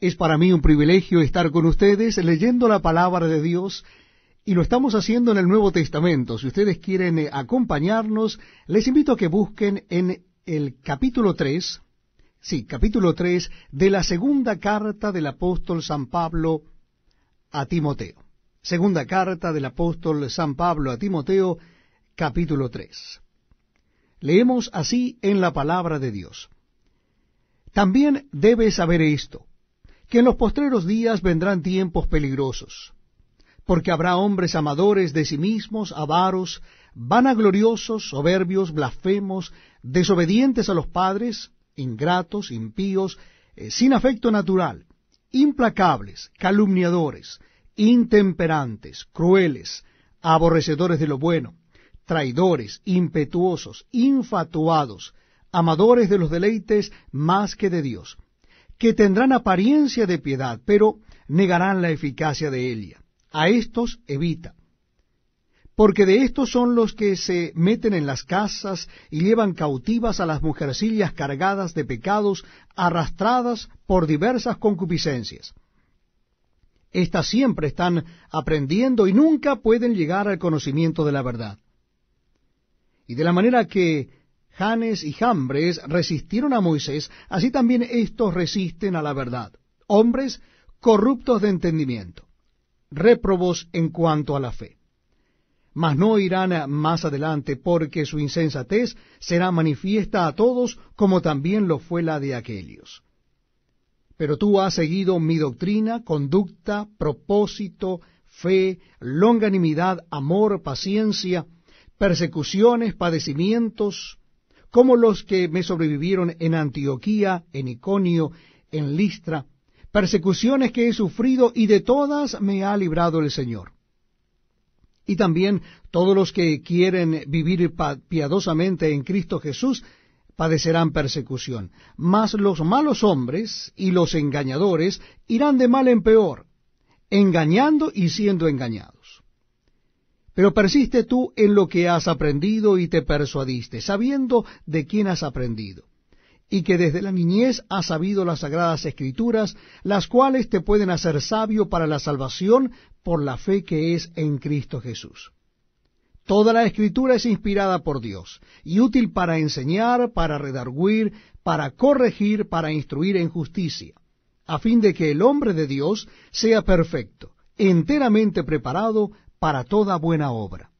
Es para mí un privilegio estar con ustedes leyendo la palabra de Dios y lo estamos haciendo en el Nuevo Testamento. Si ustedes quieren eh, acompañarnos, les invito a que busquen en el capítulo 3, sí, capítulo 3 de la segunda carta del apóstol San Pablo a Timoteo. Segunda carta del apóstol San Pablo a Timoteo, capítulo 3. Leemos así en la palabra de Dios. También debes saber esto que en los postreros días vendrán tiempos peligrosos, porque habrá hombres amadores de sí mismos, avaros, vanagloriosos, soberbios, blasfemos, desobedientes a los padres, ingratos, impíos, eh, sin afecto natural, implacables, calumniadores, intemperantes, crueles, aborrecedores de lo bueno, traidores, impetuosos, infatuados, amadores de los deleites más que de Dios, que tendrán apariencia de piedad, pero negarán la eficacia de ella. A estos evita. Porque de estos son los que se meten en las casas y llevan cautivas a las mujercillas cargadas de pecados, arrastradas por diversas concupiscencias. Estas siempre están aprendiendo y nunca pueden llegar al conocimiento de la verdad. Y de la manera que Janes y Jambres resistieron a Moisés, así también estos resisten a la verdad, hombres corruptos de entendimiento, réprobos en cuanto a la fe. Mas no irán más adelante, porque su insensatez será manifiesta a todos, como también lo fue la de aquellos. Pero tú has seguido mi doctrina, conducta, propósito, fe, longanimidad, amor, paciencia, persecuciones, padecimientos, como los que me sobrevivieron en Antioquía, en Iconio, en Listra, persecuciones que he sufrido y de todas me ha librado el Señor. Y también todos los que quieren vivir piadosamente en Cristo Jesús padecerán persecución. Mas los malos hombres y los engañadores irán de mal en peor, engañando y siendo engañados. Pero persiste tú en lo que has aprendido y te persuadiste, sabiendo de quién has aprendido, y que desde la niñez has sabido las sagradas escrituras, las cuales te pueden hacer sabio para la salvación por la fe que es en Cristo Jesús. Toda la escritura es inspirada por Dios, y útil para enseñar, para redarguir, para corregir, para instruir en justicia, a fin de que el hombre de Dios sea perfecto, enteramente preparado para toda buena obra.